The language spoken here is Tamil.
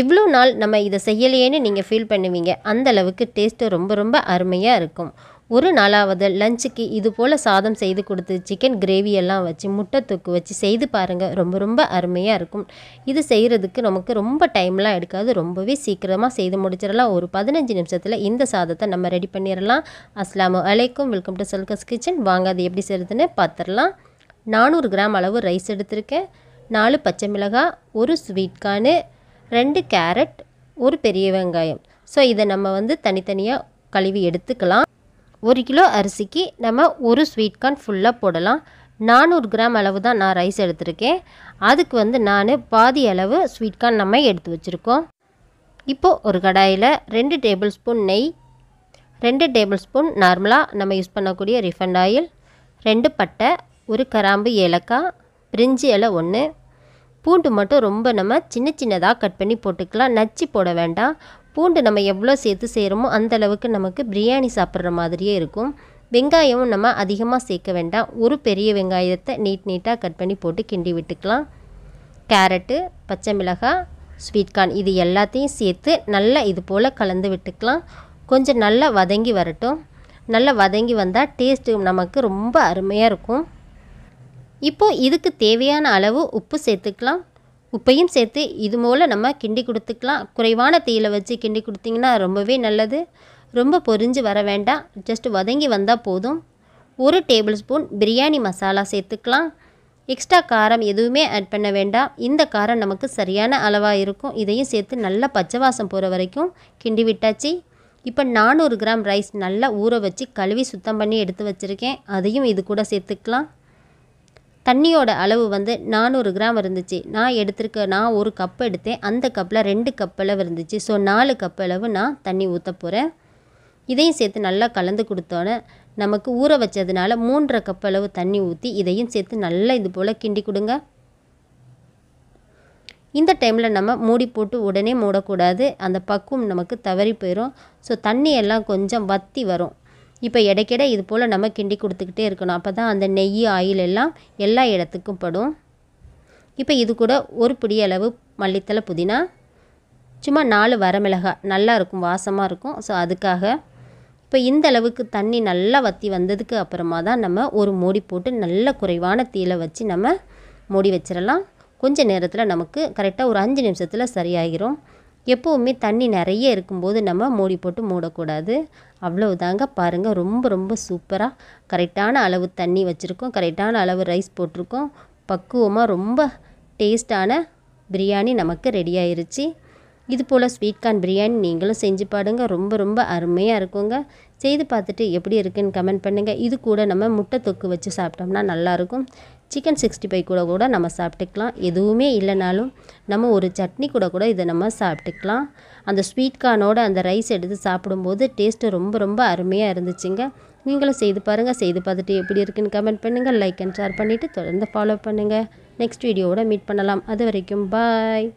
இவ்வளோ நாள் நம்ம இதை செய்யலையேன்னு நீங்கள் ஃபீல் பண்ணுவீங்க அந்த அளவுக்கு டேஸ்ட்டு ரொம்ப ரொம்ப அருமையாக இருக்கும் ஒரு நாளாவது லஞ்சுக்கு இது போல் சாதம் செய்து கொடுத்து சிக்கன் கிரேவி எல்லாம் வச்சு முட்டை தொக்கு வச்சு செய்து பாருங்கள் ரொம்ப ரொம்ப அருமையாக இருக்கும் இது செய்கிறதுக்கு நமக்கு ரொம்ப டைம்லாம் எடுக்காது ரொம்பவே சீக்கிரமாக செய்து முடிச்சிடலாம் ஒரு பதினஞ்சு நிமிஷத்தில் இந்த சாதத்தை நம்ம ரெடி பண்ணிடலாம் அஸ்லாம் அலைக்கும் வெல்கம் டு சல்கஸ் கிச்சன் வாங்க அது எப்படி செய்கிறதுன்னு பார்த்துடலாம் நானூறு கிராம் அளவு ரைஸ் எடுத்திருக்கேன் நாலு பச்சை மிளகாய் ஒரு ஸ்வீட் கார்னு ரெண்டு கேரட் ஒரு பெரிய வெங்காயம் ஸோ இதை நம்ம வந்து தனித்தனியாக கழுவி எடுத்துக்கலாம் ஒரு கிலோ அரிசிக்கு நம்ம ஒரு ஸ்வீட் கார்ன் ஃபுல்லாக போடலாம் நானூறு கிராம் அளவு தான் நான் ரைஸ் எடுத்திருக்கேன் அதுக்கு வந்து நான் பாதி அளவு ஸ்வீட் கார்ன் நம்ம எடுத்து வச்சுருக்கோம் இப்போது ஒரு கடாயில் ரெண்டு டேபிள் ஸ்பூன் நெய் ரெண்டு டேபிள் ஸ்பூன் நார்மலாக நம்ம யூஸ் பண்ணக்கூடிய ரிஃபண்ட் ஆயில் ரெண்டு பட்டை ஒரு கராம்பு ஏலக்காய் பிரிஞ்சி இலை ஒன்று பூண்டு மட்டும் ரொம்ப நம்ம சின்ன சின்னதாக கட் பண்ணி போட்டுக்கலாம் நச்சு போட வேண்டாம் பூண்டு நம்ம எவ்வளோ சேர்த்து செய்கிறோமோ அந்தளவுக்கு நமக்கு பிரியாணி சாப்பிட்ற மாதிரியே இருக்கும் வெங்காயமும் நம்ம அதிகமாக சேர்க்க வேண்டாம் ஒரு பெரிய வெங்காயத்தை நீட் நீட்டாக கட் பண்ணி போட்டு கிண்டி விட்டுக்கலாம் கேரட்டு பச்சை மிளகாய் ஸ்வீட்கார்ன் இது எல்லாத்தையும் சேர்த்து நல்லா இது போல் கலந்து விட்டுக்கலாம் கொஞ்சம் நல்லா வதங்கி வரட்டும் நல்லா வதங்கி வந்தால் டேஸ்ட்டு நமக்கு ரொம்ப அருமையாக இருக்கும் இப்போது இதுக்கு தேவையான அளவு உப்பு சேர்த்துக்கலாம் உப்பையும் சேர்த்து இது மூல நம்ம கிண்டி கொடுத்துக்கலாம் குறைவான தீயில வச்சு கிண்டி கொடுத்திங்கன்னா ரொம்பவே நல்லது ரொம்ப பொரிஞ்சு வர வேண்டாம் ஜஸ்ட் வதங்கி வந்தால் போதும் ஒரு டேபிள் ஸ்பூன் பிரியாணி மசாலா சேர்த்துக்கலாம் எக்ஸ்ட்ரா காரம் எதுவுமே ஆட் பண்ண வேண்டாம் இந்த காரம் நமக்கு சரியான அளவாக இருக்கும் இதையும் சேர்த்து நல்லா பச்சை வாசம் போகிற வரைக்கும் கிண்டி விட்டாச்சு இப்போ நானூறு கிராம் ரைஸ் நல்லா ஊற வச்சு கழுவி சுத்தம் பண்ணி எடுத்து வச்சுருக்கேன் அதையும் இது கூட சேர்த்துக்கலாம் தண்ணியோட அளவு வந்து நானூறு கிராம் இருந்துச்சு நான் எடுத்திருக்க நான் ஒரு கப் எடுத்தேன் அந்த கப்பில் ரெண்டு கப் அளவு இருந்துச்சு ஸோ நாலு கப் அளவு நான் தண்ணி ஊற்ற போகிறேன் இதையும் சேர்த்து நல்லா கலந்து கொடுத்தோன்னே நமக்கு ஊற வச்சதுனால மூன்றரை கப் அளவு தண்ணி ஊற்றி இதையும் சேர்த்து நல்லா இது போல் கிண்டி கொடுங்க இந்த டைமில் நம்ம மூடி போட்டு உடனே மூடக்கூடாது அந்த பக்குவம் நமக்கு தவறி போயிடும் ஸோ தண்ணி எல்லாம் கொஞ்சம் வத்தி வரும் இப்போ இடைக்கிட இது போல் நம்ம கிண்டி கொடுத்துக்கிட்டே இருக்கணும் அப்போ தான் அந்த நெய் ஆயில் எல்லாம் எல்லா இடத்துக்கும் படும் இப்போ இது கூட ஒரு பிடி அளவு மல்லித்தலை புதினா சும்மா நாலு வரமிளகாய் நல்லா இருக்கும் வாசமாக இருக்கும் ஸோ அதுக்காக இப்போ இந்த அளவுக்கு தண்ணி நல்லா வற்றி வந்ததுக்கு அப்புறமா தான் நம்ம ஒரு மூடி போட்டு நல்ல குறைவான தீயில வச்சு நம்ம மூடி வச்சிடலாம் கொஞ்ச நேரத்தில் நமக்கு கரெக்டாக ஒரு அஞ்சு நிமிஷத்தில் சரியாகிரும் எப்போவுமே தண்ணி நிறைய இருக்கும்போது நம்ம மூடி போட்டு மூடக்கூடாது அவ்வளவுதாங்க பாருங்கள் ரொம்ப ரொம்ப சூப்பராக கரெக்டான அளவு தண்ணி வச்சுருக்கோம் கரெக்டான அளவு ரைஸ் போட்டிருக்கோம் பக்குவமாக ரொம்ப டேஸ்டான பிரியாணி நமக்கு ரெடி ஆயிருச்சு இது போல் ஸ்வீட் கார்ன் பிரியாணி நீங்களும் செஞ்சு பாடுங்க ரொம்ப ரொம்ப அருமையாக இருக்குங்க செய்து பார்த்துட்டு எப்படி இருக்குன்னு கமெண்ட் பண்ணுங்கள் இது கூட நம்ம முட்டை தொக்கு வச்சு சாப்பிட்டோம்னா நல்லாயிருக்கும் சிக்கன் சிக்ஸ்டி ஃபைவ் கூட கூட நம்ம சாப்பிட்டுக்கலாம் எதுவுமே இல்லைனாலும் நம்ம ஒரு சட்னி கூட கூட இதை நம்ம சாப்பிட்டுக்கலாம் அந்த ஸ்வீட் கார்னோட அந்த ரைஸ் எடுத்து சாப்பிடும்போது டேஸ்ட்டு ரொம்ப ரொம்ப அருமையாக இருந்துச்சுங்க நீங்களும் செய்து பாருங்கள் செய்து பார்த்துட்டு எப்படி இருக்குன்னு கமெண்ட் பண்ணுங்கள் லைக் அண்ட் ஷேர் பண்ணிவிட்டு தொடர்ந்து ஃபாலோ பண்ணுங்கள் நெக்ஸ்ட் வீடியோவோட மீட் பண்ணலாம் அது வரைக்கும் பாய்